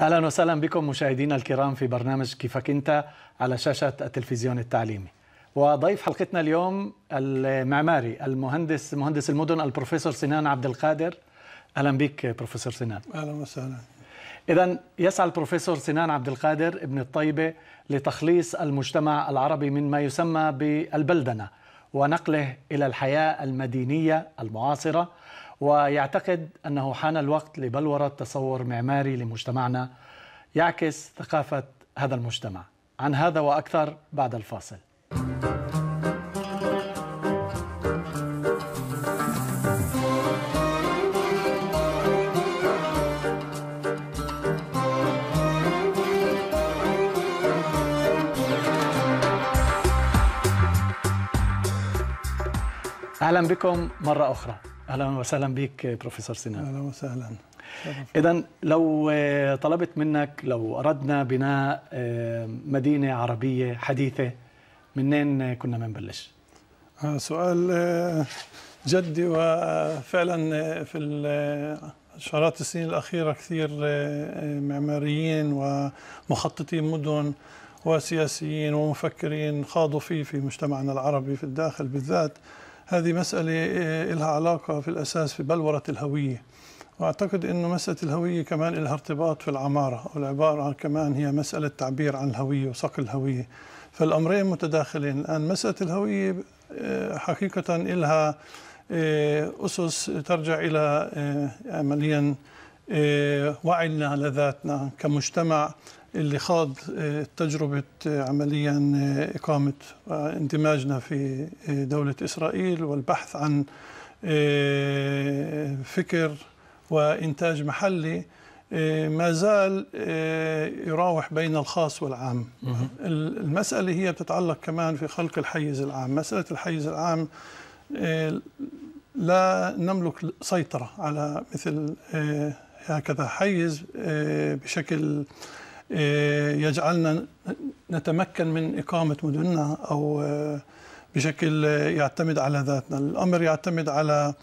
اهلا وسهلا بكم مشاهدينا الكرام في برنامج كيفك انت على شاشه التلفزيون التعليمي. وضيف حلقتنا اليوم المعماري المهندس مهندس المدن البروفيسور سنان عبد القادر. اهلا بك بروفيسور سنان. اهلا وسهلا. اذا يسعى البروفيسور سنان عبد القادر ابن الطيبه لتخليص المجتمع العربي من ما يسمى بالبلدنه ونقله الى الحياه المدينيه المعاصره ويعتقد أنه حان الوقت لبلورة تصور معماري لمجتمعنا يعكس ثقافة هذا المجتمع عن هذا وأكثر بعد الفاصل اهلا بكم مره اخرى اهلا وسهلا بك بروفيسور سنان اهلا وسهلا اذا لو آه، طلبت منك لو اردنا بناء آه، مدينه عربيه حديثه منين كنا بنبلش؟ آه، سؤال جدي وفعلا في عشرات السنين الاخيره كثير معماريين ومخططين مدن وسياسيين ومفكرين خاضوا فيه في مجتمعنا العربي في الداخل بالذات هذه مسألة آه، لها علاقة في الأساس في بلورة الهوية وأعتقد أنه مسألة الهوية كمان لها ارتباط في العمارة والعبارة كمان هي مسألة تعبير عن الهوية وصقل الهوية فالأمرين متداخلين الآن مسألة الهوية آه، حقيقة لها آه، أسس ترجع إلى عمليا وعينا لذاتنا كمجتمع اللي خاض آه، تجربة آه، عمليا آه، إقامة اندماجنا في دولة إسرائيل والبحث عن فكر وإنتاج محلي ما زال يراوح بين الخاص والعام المسألة هي بتتعلق كمان في خلق الحيز العام مسألة الحيز العام لا نملك سيطرة على مثل هكذا حيز بشكل آه، يجعلنا نتمكن من إقامة مدننا أو آه، بشكل يعتمد على ذاتنا الأمر يعتمد على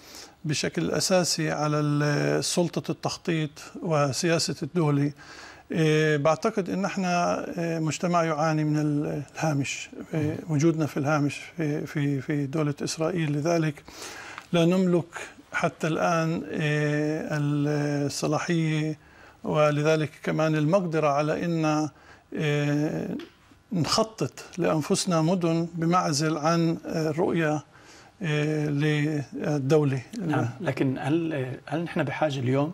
بشكل أساسي على سلطة التخطيط وسياسة الدولة آه، بعتقد ان احنا مجتمع يعاني من الهامش وجودنا في الهامش في في في دوله اسرائيل لذلك لا نملك حتى الان الصلاحيه ولذلك كمان المقدرة على أن آه، نخطط لأنفسنا مدن بمعزل عن الرؤية آه، آه، للدولة نعم لكن هل هل نحن بحاجة اليوم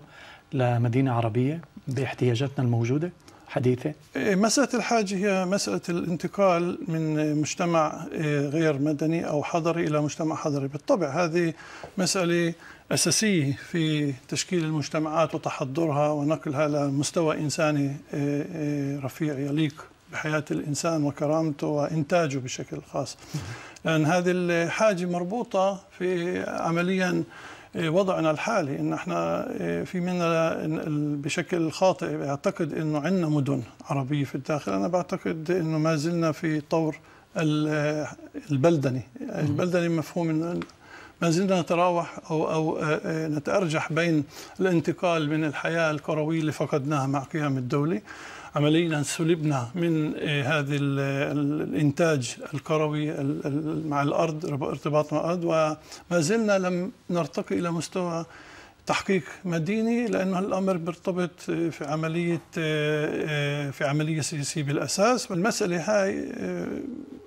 لمدينة عربية باحتياجاتنا الموجودة حديثة؟ مسألة الحاجة هي مسألة الانتقال من مجتمع غير مدني أو حضري إلى مجتمع حضري بالطبع هذه مسألة أساسية في تشكيل المجتمعات وتحضرها ونقلها لمستوى إنساني آه، آه، رفيع يليق بحياة الإنسان وكرامته وإنتاجه بشكل خاص لأن هذه الحاجة مربوطة في عملياً آه، وضعنا الحالي ان احنا في منا بشكل خاطئ أعتقد انه عندنا مدن عربيه في الداخل انا بعتقد انه ما زلنا في طور البلدني البلدني مفهوم ما زلنا نتراوح أو, أو آه، آه، نتأرجح بين الانتقال من الحياة الكروية اللي فقدناها مع قيام الدولة عمليا سلبنا من آه، هذا الانتاج الكروي مع الارض ارتباطنا مع الارض وما زلنا لم نرتقي الى مستوى تحقيق مديني لانه الامر بيرتبط آه، في عمليه آه، آه، في عمليه سياسيه بالاساس والمساله هاي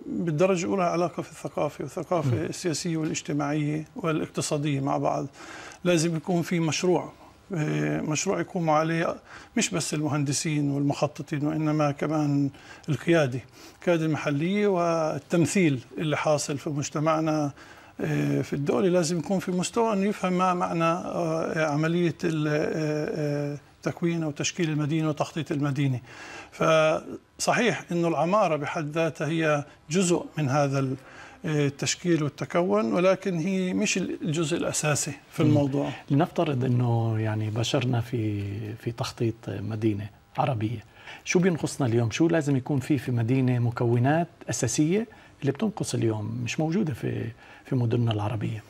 بالدرجه الاولى علاقه في الثقافه والثقافه السياسيه والاجتماعيه والاقتصاديه مع بعض لازم يكون في مشروع مشروع يقوموا عليه مش بس المهندسين والمخططين وإنما كمان القيادة القيادة المحلية والتمثيل اللي حاصل في مجتمعنا آه، في الدولة لازم يكون في مستوى أنه يفهم ما معنى آه، آه، عملية تكوين أو تشكيل المدينة وتخطيط المدينة فصحيح أنه العمارة بحد ذاتها هي جزء من هذا التشكيل والتكون ولكن هي مش الجزء الأساسي في الموضوع لنفترض أنه يعني بشرنا في, في تخطيط مدينة عربية شو بينقصنا اليوم شو لازم يكون في في مدينة مكونات أساسية اللي بتنقص اليوم مش موجودة في في مدننا العربية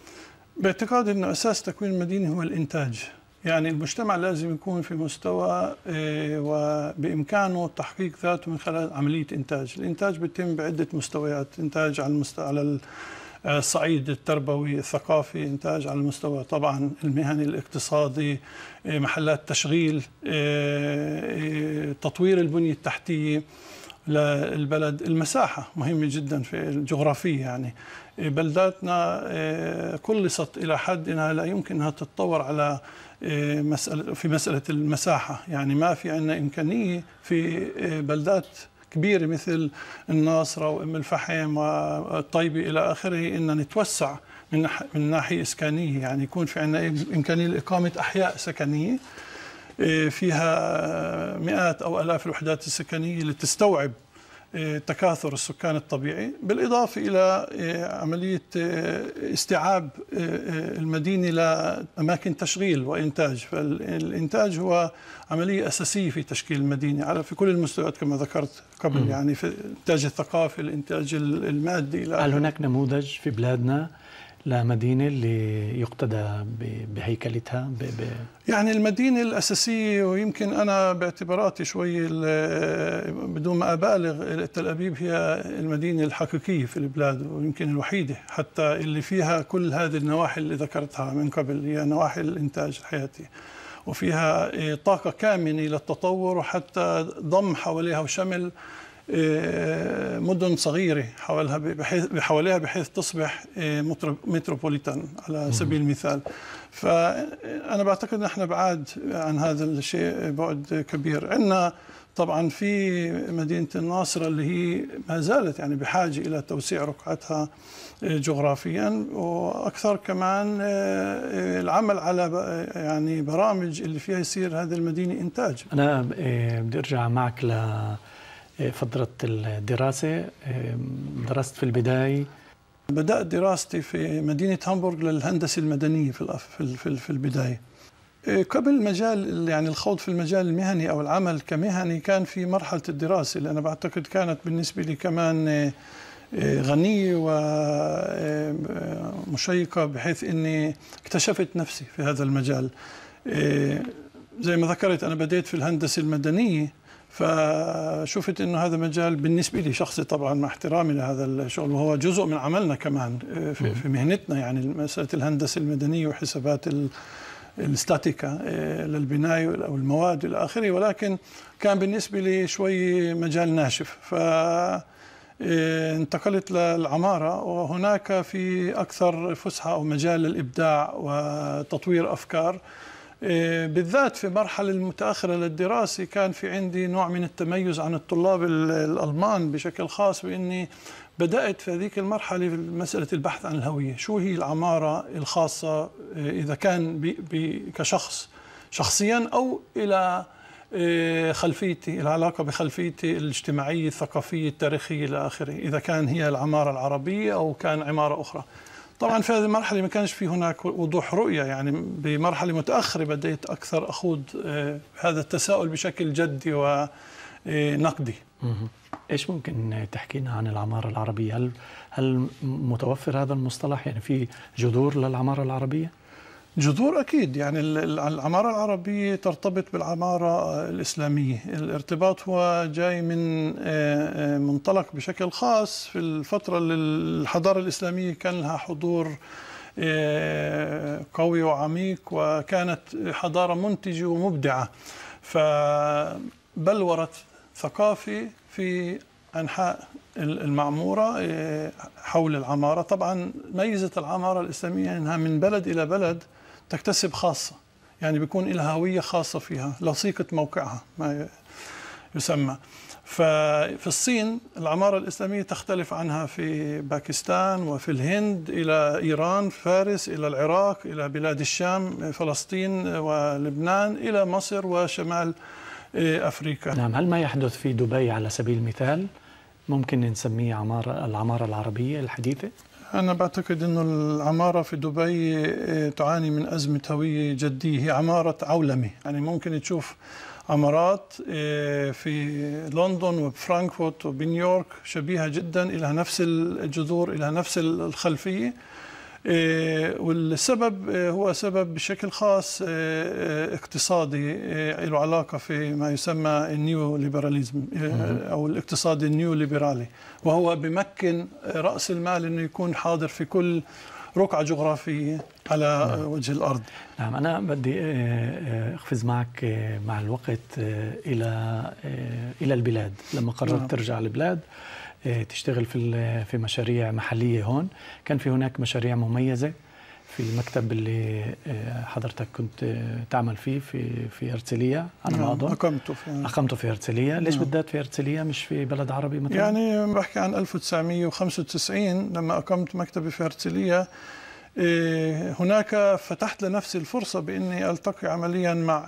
باعتقادي أن أساس تكوين المدينة هو الإنتاج يعني المجتمع لازم يكون في مستوى آه، وبامكانه تحقيق ذاته من خلال عمليه انتاج، الانتاج بيتم بعده مستويات، انتاج على المستوى على الصعيد آه، التربوي الثقافي، انتاج على المستوى طبعا المهني الاقتصادي، آه، محلات تشغيل، تطوير البنيه التحتيه للبلد المساحة مهمة جدا في الجغرافية يعني بلداتنا آه، كلصت إلى حد أنها لا يمكن أنها تتطور على آه، مسألة في مسألة المساحة يعني ما في عندنا إمكانية في آه، بلدات كبيرة مثل الناصرة وأم الفحم والطيبة إلى آخره أن نتوسع من من ناحية إسكانية يعني يكون في عندنا إمكانية لإقامة أحياء سكنية إيه، فيها مئات أو ألاف الوحدات السكنية لتستوعب إيه، تكاثر السكان الطبيعي بالإضافة إلى إيه، عملية استيعاب المدينة لأماكن تشغيل وإنتاج فالإنتاج هو عملية أساسية في تشكيل المدينة على في كل المستويات كما ذكرت قبل يعني في الإنتاج الثقافي الإنتاج المادي هل هناك نموذج في بلادنا لمدينة اللي يقتدى بهيكلتها ب... ب... يعني المدينة الأساسية ويمكن أنا باعتباراتي شوي بدون ما أبالغ تل أبيب هي المدينة الحقيقية في البلاد ويمكن الوحيدة حتى اللي فيها كل هذه النواحي اللي ذكرتها من قبل هي نواحي الإنتاج الحياتي وفيها طاقة كامنة للتطور وحتى ضم حواليها وشمل آه، مدن صغيرة حولها بحيث بحواليها بحيث تصبح آه، متروبوليتان على سبيل المثال فأنا آه، بعتقد نحن بعاد عن هذا الشيء بعد كبير عندنا طبعا في مدينة الناصرة اللي هي ما زالت يعني بحاجة إلى توسيع رقعتها جغرافيا وأكثر كمان العمل على يعني برامج اللي فيها يصير هذه المدينة إنتاج نعم، أنا بدي أرجع معك ل فترة الدراسة درست في البداية بدأت دراستي في مدينة هامبورغ للهندسة المدنية في في البداية آه، قبل مجال يعني الخوض في المجال المهني أو العمل كمهني كان في مرحلة الدراسة اللي أنا بعتقد كانت بالنسبة لي كمان آه، آه، غنية ومشيقة بحيث أني اكتشفت نفسي في هذا المجال زي ما ذكرت أنا بديت في الهندسة المدنية فشفت انه هذا مجال بالنسبه لي شخصي طبعا مع احترامي لهذا الشغل وهو جزء من عملنا كمان في, مهنتنا يعني مساله الهندسه المدنيه وحسابات الستاتيكا آه، للبنايه او المواد الى اخره ولكن كان بالنسبه لي شوي مجال ناشف ف آه، انتقلت للعمارة وهناك في أكثر فسحة أو مجال للإبداع وتطوير أفكار إيه، بالذات في مرحلة المتأخرة للدراسة كان في عندي نوع من التميز عن الطلاب الألمان بشكل خاص بأني بدأت في هذيك المرحلة في مسألة البحث عن الهوية شو هي العمارة الخاصة إيه، إذا كان بي بي كشخص شخصيا أو إلى إيه، خلفيتي العلاقة بخلفيتي الاجتماعية الثقافية التاريخية إلى آخره إذا كان هي العمارة العربية أو كان عمارة أخرى طبعا في هذه المرحله ما كانش في هناك وضوح رؤيه يعني بمرحله متاخره بديت اكثر اخوض آه، هذا التساؤل بشكل جدي ونقدي آه، ايش ممكن تحكي لنا عن العماره العربيه هل هل متوفر هذا المصطلح يعني في جذور للعماره العربيه جذور اكيد يعني العماره العربيه ترتبط بالعماره الاسلاميه، الارتباط هو جاي من آه، آه، منطلق بشكل خاص في الفتره اللي الحضاره الاسلاميه كان لها حضور آه، قوي وعميق وكانت حضاره منتجه ومبدعه فبلورت ثقافه في انحاء المعموره حول العماره طبعا ميزه العماره الاسلاميه انها من بلد الى بلد تكتسب خاصة يعني بيكون لها هوية خاصة فيها لصيقة موقعها ما يسمى ففي الصين العمارة الإسلامية تختلف عنها في باكستان وفي الهند إلى إيران فارس إلى العراق إلى بلاد الشام فلسطين ولبنان إلى مصر وشمال إيه، أفريقيا نعم هل ما يحدث في دبي على سبيل المثال ممكن نسميه عمارة العمارة العربية الحديثة؟ أنا بعتقد أن العمارة في دبي آه، تعاني من أزمة هوية جدية هي عمارة عولمة يعني ممكن تشوف عمارات آه، في لندن وفرانكفورت وبنيويورك شبيهة جدا إلى نفس الجذور إلى نفس الخلفية آه، والسبب آه، هو سبب بشكل خاص آه، اقتصادي له علاقة في ما يسمى النيو ليبراليزم أو الاقتصاد النيو ليبرالي وهو بمكن رأس المال أنه يكون حاضر في كل رقعة جغرافية على نعم. وجه الأرض نعم أنا بدي أقفز آه، آه، معك آه، مع الوقت إلى إلى البلاد لما قررت نعم. ترجع البلاد تشتغل في في مشاريع محلية هون كان في هناك مشاريع مميزة في المكتب اللي آه، حضرتك كنت آه، تعمل فيه في في هرسلية على ما نعم، اظن اقمته في اقمته في هرسلية، ليش نعم. بالذات في هرسلية مش في بلد عربي مثلا؟ يعني بحكي عن 1995 لما اقمت مكتبي في هرسلية آه، هناك فتحت لنفسي الفرصة بأني ألتقي عمليا مع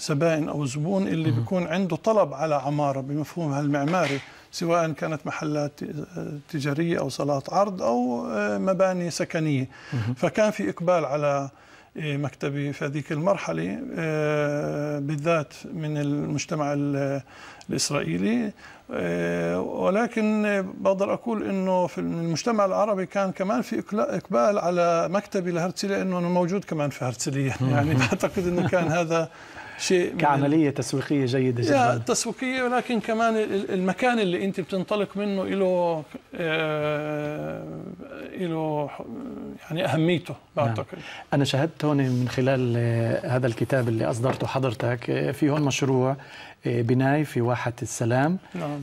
زبائن أو زبون اللي بيكون عنده طلب على عمارة بمفهومها المعماري سواء كانت محلات تجارية أو صالات عرض أو آه، مباني سكنية فكان في إقبال على آه، مكتبي في هذيك المرحلة آه، بالذات من المجتمع الإسرائيلي ولكن بقدر أقول أنه في المجتمع العربي كان كمان في إقبال على مكتبي لهرتسلية أنه أنا موجود كمان في هرتسلية يعني أعتقد أنه كان هذا شيء كعمليه تسويقيه جيده جدا تسويقيه ولكن كمان المكان اللي انت بتنطلق منه له آه، له يعني اهميته نعم. بعتقد نعم. انا شاهدت هون من خلال آه، هذا الكتاب اللي اصدرته حضرتك آه، في هون مشروع بناي في واحه السلام نعم.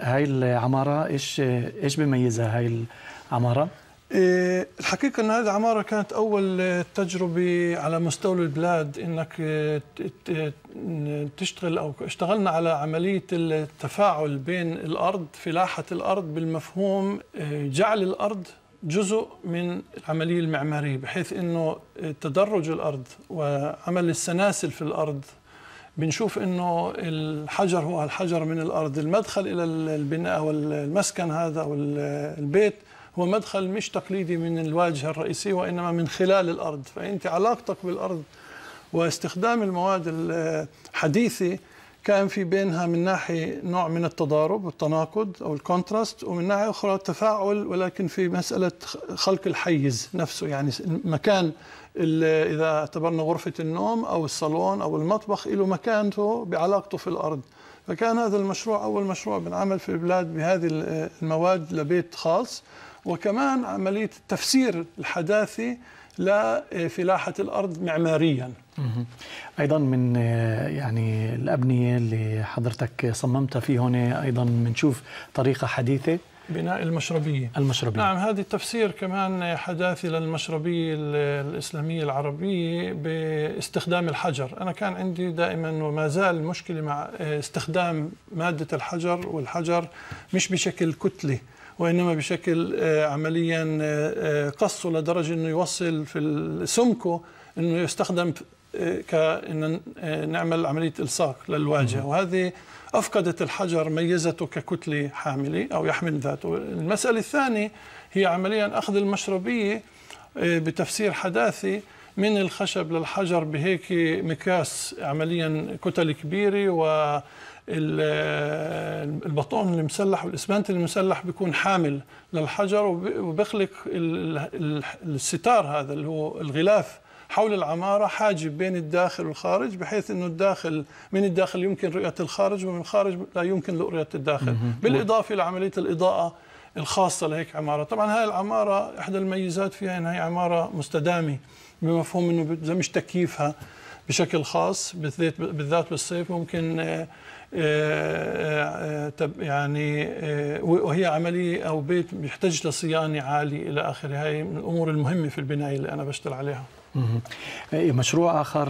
هاي العماره ايش ايش بميزها هاي العماره إيه، الحقيقة أن هذه عمارة كانت أول آه، تجربة على مستوى البلاد أنك آه، تشتغل أو اشتغلنا على عملية التفاعل بين الأرض فلاحة الأرض بالمفهوم آه، جعل الأرض جزء من العملية المعمارية بحيث أنه تدرج الأرض وعمل السلاسل في الأرض بنشوف انه الحجر هو الحجر من الارض المدخل الى البناء او المسكن هذا او البيت هو مدخل مش تقليدي من الواجهة الرئيسية وإنما من خلال الأرض فأنت علاقتك بالأرض واستخدام المواد الحديثة كان في بينها من ناحية نوع من التضارب والتناقض أو الكونتراست ومن ناحية أخرى تفاعل ولكن في مسألة خلق الحيز نفسه يعني مكان إذا اعتبرنا غرفة النوم أو الصالون أو المطبخ له مكانته بعلاقته في الأرض فكان هذا المشروع أول مشروع بنعمل في البلاد بهذه المواد لبيت خاص وكمان عملية تفسير الحداثة لفلاحة آه، الأرض معماريا أيضا من آه، يعني الأبنية اللي حضرتك صممتها في هون أيضا بنشوف طريقة حديثة بناء المشربية المشربية نعم هذه التفسير كمان حداثي للمشربية الإسلامية العربية باستخدام الحجر أنا كان عندي دائما وما زال مشكلة مع آه، استخدام مادة الحجر والحجر مش بشكل كتلة وإنما بشكل آه، عمليا آه، آه، قصه لدرجة أنه يوصل في سمكه أنه يستخدم كأن نعمل عملية إلصاق للواجهة وهذه أفقدت الحجر ميزته ككتلة حاملة أو يحمل ذاته المسألة الثانية هي عمليا أخذ المشربية بتفسير حداثي من الخشب للحجر بهيك مكاس عمليا كتل كبيرة و البطون المسلح والاسمنت المسلح بيكون حامل للحجر وبخلق الستار هذا اللي هو الغلاف حول العمارة حاجب بين الداخل والخارج بحيث أنه الداخل من الداخل يمكن رؤية الخارج ومن الخارج لا يمكن رؤية الداخل بالإضافة لعملية الإضاءة الخاصة لهيك عمارة طبعا هاي العمارة إحدى الميزات فيها أنها هي عمارة مستدامة بمفهوم أنه مش تكييفها بشكل خاص بالذات بالذات بالصيف ممكن آه، آه، آه، يعني وهي عمليه او بيت بيحتاج لصيانه عالي الى اخره هاي من الامور المهمه في البنايه اللي انا بشتغل عليها إيه، مشروع آخر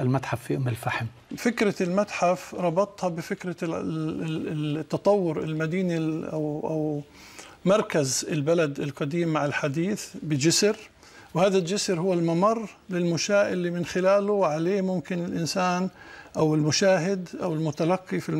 المتحف في أم الفحم فكرة المتحف ربطها بفكرة التطور المدينة أو, أو مركز البلد القديم مع الحديث بجسر وهذا الجسر هو الممر للمشاة اللي من خلاله وعليه ممكن الإنسان او المشاهد او المتلقي في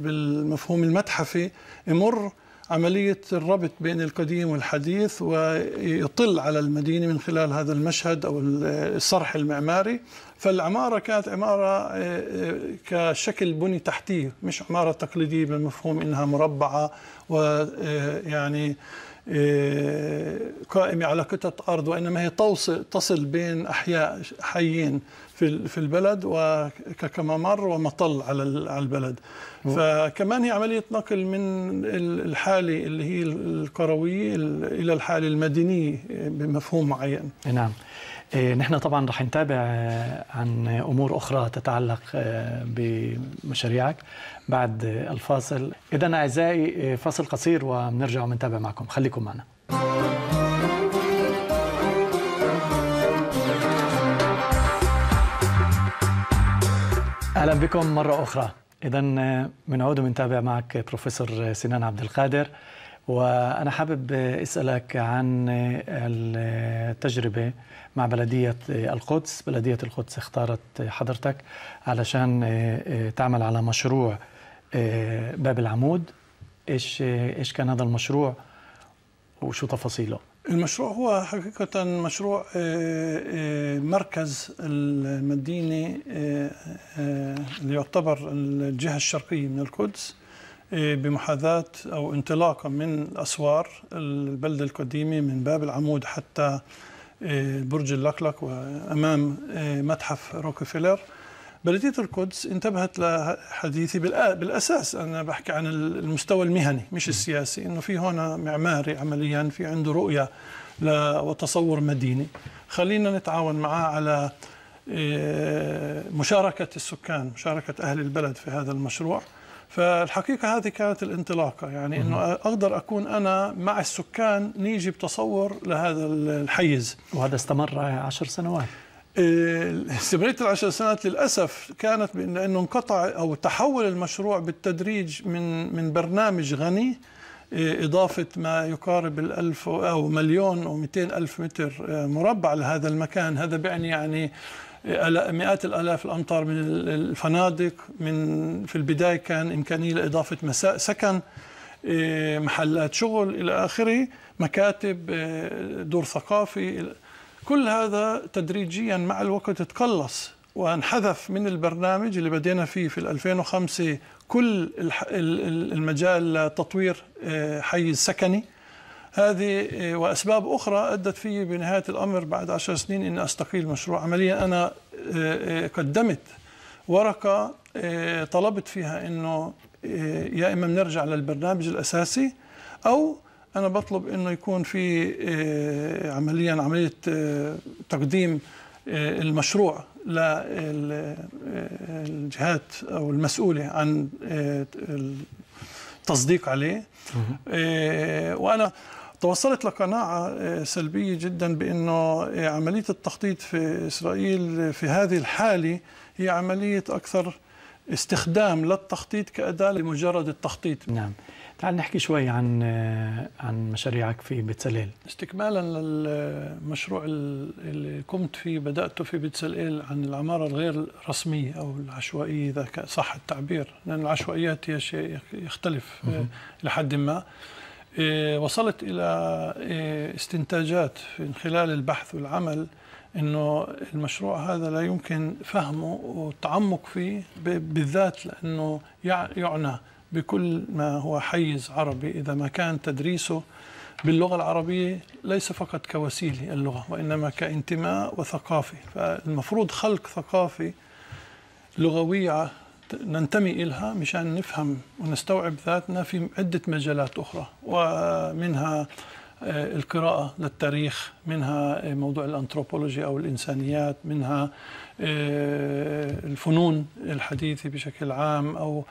بالمفهوم المتحفي يمر عملية الربط بين القديم والحديث ويطل على المدينة من خلال هذا المشهد أو الصرح المعماري فالعمارة كانت عمارة آه، آه، كشكل بني تحتيه مش عمارة تقليدية بالمفهوم إنها مربعة ويعني آه، آه، قائمة على قطعة أرض وإنما هي تصل بين أحياء حيين في البلد وكممر ومطل على البلد فكمان هي عملية نقل من الحالة اللي هي القروية إلى الحالة المدنية بمفهوم معين نعم إيه، نحن طبعا رح نتابع آه، عن امور اخرى تتعلق آه، بمشاريعك بعد الفاصل اذا اعزائي آه، فاصل قصير وبنرجع ونتابع معكم خليكم معنا اهلا بكم مره اخرى اذا بنعود ونتابع معك بروفيسور سنان عبد القادر وأنا حابب أسألك عن التجربة مع بلدية القدس بلدية القدس اختارت حضرتك علشان آه، آه، تعمل على مشروع آه، باب العمود إيش, إيش كان هذا المشروع وشو تفاصيله؟ المشروع هو حقيقة مشروع مركز المدينة اللي يعتبر الجهة الشرقية من القدس إيه، بمحاذاة أو انطلاقا من أسوار البلدة القديمة من باب العمود حتى إيه، برج اللقلق وأمام إيه، متحف روكفيلر بلدية القدس انتبهت لحديثي بالأساس أنا بحكي عن المستوى المهني مش السياسي إنه في هنا معماري عمليا في عنده رؤية وتصور مديني خلينا نتعاون معاه على مشاركة السكان مشاركة أهل البلد في هذا المشروع فالحقيقه هذه كانت الانطلاقه يعني انه اقدر اكون انا مع السكان نيجي بتصور لهذا الحيز وهذا استمر عشر سنوات إيه، استمرت العشر سنوات للأسف كانت لأنه انقطع أو تحول المشروع بالتدريج من من برنامج غني إيه، إضافة ما يقارب الألف أو مليون ومئتين ألف متر آه، مربع لهذا المكان هذا بيعني يعني مئات الالاف الامتار من الفنادق من في البدايه كان امكانيه لاضافه مساء سكن إيه، محلات شغل الى اخره مكاتب إيه، دور ثقافي كل هذا تدريجيا مع الوقت تقلص وانحذف من البرنامج اللي بدينا فيه في 2005 كل المجال لتطوير إيه، حي سكني هذه إيه، وأسباب أخرى أدت في بنهاية الأمر بعد عشر سنين أن أستقيل مشروع عمليا أنا إيه، إيه، قدمت ورقة طلبت فيها أنه يا إما بنرجع للبرنامج الأساسي أو أنا بطلب أنه يكون في عمليا عملية تقديم المشروع للجهات أو المسؤولة عن التصديق عليه وأنا توصلت لقناعة آه، سلبية جدا بأنه آه، عملية التخطيط في إسرائيل آه، في هذه الحالة هي عملية أكثر استخدام للتخطيط كأداة لمجرد التخطيط نعم تعال نحكي شوي عن عن مشاريعك في بتسليل استكمالا للمشروع اللي قمت فيه بدأته في بتسليل عن العمارة الغير رسمية أو العشوائية إذا صح التعبير لأن العشوائيات هي شيء يختلف لحد ما إيه، وصلت إلى إيه، استنتاجات من خلال البحث والعمل انه المشروع هذا لا يمكن فهمه والتعمق فيه بالذات لانه يعنى بكل ما هو حيز عربي اذا ما كان تدريسه باللغه العربيه ليس فقط كوسيله اللغه وانما كانتماء وثقافي فالمفروض خلق ثقافه لغويه ننتمي إلها مشان نفهم ونستوعب ذاتنا في عدة مجالات أخرى ومنها آه، القراءة للتاريخ منها آه، موضوع الأنثروبولوجيا أو الإنسانيات منها آه، الفنون الحديثة بشكل عام أو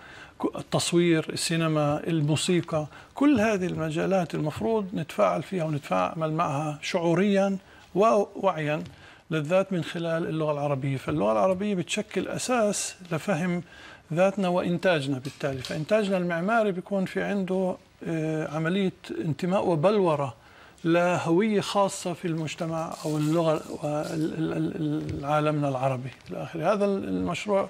التصوير السينما الموسيقى كل هذه المجالات المفروض نتفاعل فيها ونتفاعل معها شعوريا ووعيا للذات من خلال اللغة العربية فاللغة العربية بتشكل أساس لفهم ذاتنا وإنتاجنا بالتالي فإنتاجنا المعماري بيكون في عنده آه، عملية انتماء وبلورة لهوية خاصة في المجتمع أو اللغة وعالمنا العربي الآخر هذا المشروع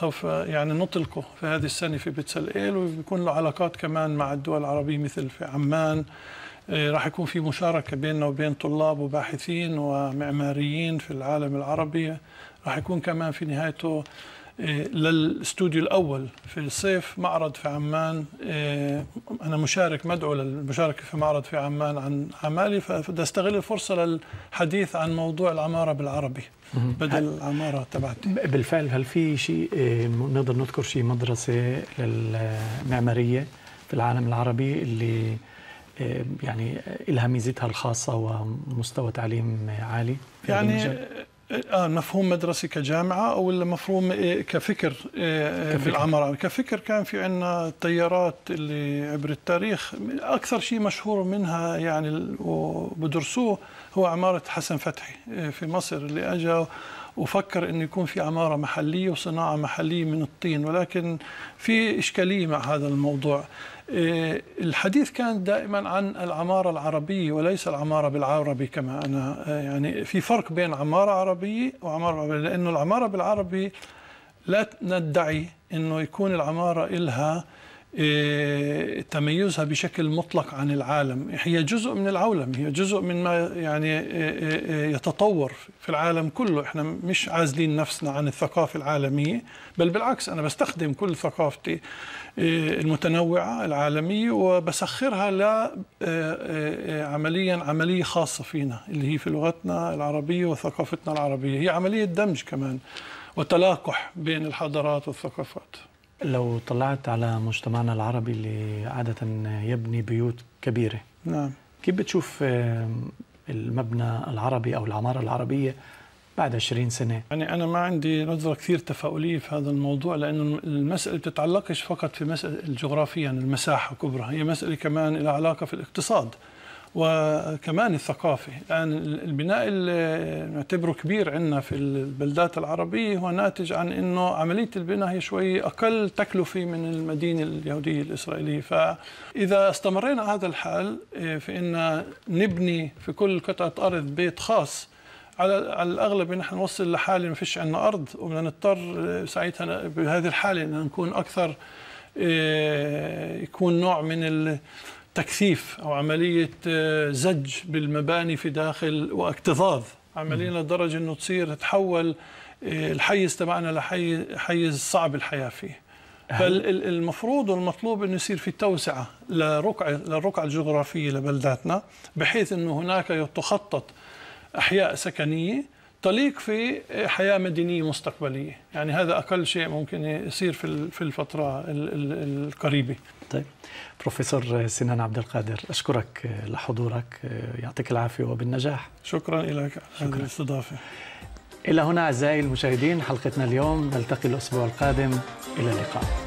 سوف يعني نطلقه في هذه السنة في ايل ويكون له علاقات كمان مع الدول العربية مثل في عمان إيه، راح يكون في مشاركة بيننا وبين طلاب وباحثين ومعماريين في العالم العربي راح يكون كمان في نهايته إيه، للاستوديو الأول في الصيف معرض في عمان إيه، أنا مشارك مدعو للمشاركة في معرض في عمان عن أعمالي فبدي أستغل الفرصة للحديث عن موضوع العمارة بالعربي بدل العمارة تبعتي بالفعل هل في شيء نقدر نذكر شيء مدرسة للمعمارية في العالم العربي اللي آه، يعني لها ميزتها الخاصة ومستوى تعليم عالي في يعني آه،, آه مفهوم مدرسة كجامعة أو مفهوم إيه كفكر, إيه كفكر كفكر كان في عنا تيارات اللي عبر التاريخ أكثر شيء مشهور منها يعني وبدرسوه هو عمارة حسن فتحي آه، في مصر اللي أجا وفكر انه يكون في عماره محليه وصناعه محليه من الطين ولكن في اشكاليه مع هذا الموضوع آه، الحديث كان دائما عن العماره العربيه وليس العماره بالعربي كما انا آه، يعني في فرق بين عماره عربيه وعماره عربية لانه العماره بالعربي لا ندعي انه يكون العماره إلها إيه، تميزها بشكل مطلق عن العالم هي جزء من العولمة هي جزء من ما يعني إيه، إيه، يتطور في العالم كله احنا مش عازلين نفسنا عن الثقافة العالمية بل بالعكس أنا بستخدم كل ثقافتي المتنوعة العالمية وبسخرها ل عمليا عملية خاصة فينا اللي هي في لغتنا العربية وثقافتنا العربية هي عملية دمج كمان وتلاقح بين الحضارات والثقافات لو طلعت على مجتمعنا العربي اللي عادة يبني بيوت كبيرة نعم كيف بتشوف المبنى العربي أو العمارة العربية بعد 20 سنة يعني أنا ما عندي نظرة كثير تفاؤلية في هذا الموضوع لأنه المسألة بتتعلقش فقط في مسألة الجغرافية يعني المساحة كبرى هي مسألة كمان لها علاقة في الاقتصاد وكمان الثقافة الآن يعني البناء اللي نعتبره كبير عندنا في البلدات العربية هو ناتج عن أنه عملية البناء هي شوي أقل تكلفة من المدينة اليهودية الإسرائيلية فإذا استمرينا هذا الحال إيه، في أن نبني في كل قطعة أرض بيت خاص على على الاغلب نحن نوصل لحاله ما فيش عندنا ارض وبدنا نضطر إيه، ساعتها بهذه الحاله ان نكون اكثر إيه، يكون نوع من تكثيف أو عملية آه، زج بالمباني في داخل واكتظاظ عمليا لدرجة أنه تصير تحول آه، الحيز تبعنا لحيز صعب الحياة فيه بل المفروض والمطلوب انه يصير في توسعه لرقعه للرقعه الجغرافيه لبلداتنا بحيث انه هناك تخطط احياء سكنيه تليق في آه، حياه مدنيه مستقبليه، يعني هذا اقل شيء ممكن يصير في في الفتره القريبه. طيب بروفيسور سنان عبد القادر اشكرك آه، لحضورك آه، يعطيك العافيه وبالنجاح شكرا لك على الاستضافه الى هنا اعزائي المشاهدين حلقتنا اليوم نلتقي الاسبوع القادم الى اللقاء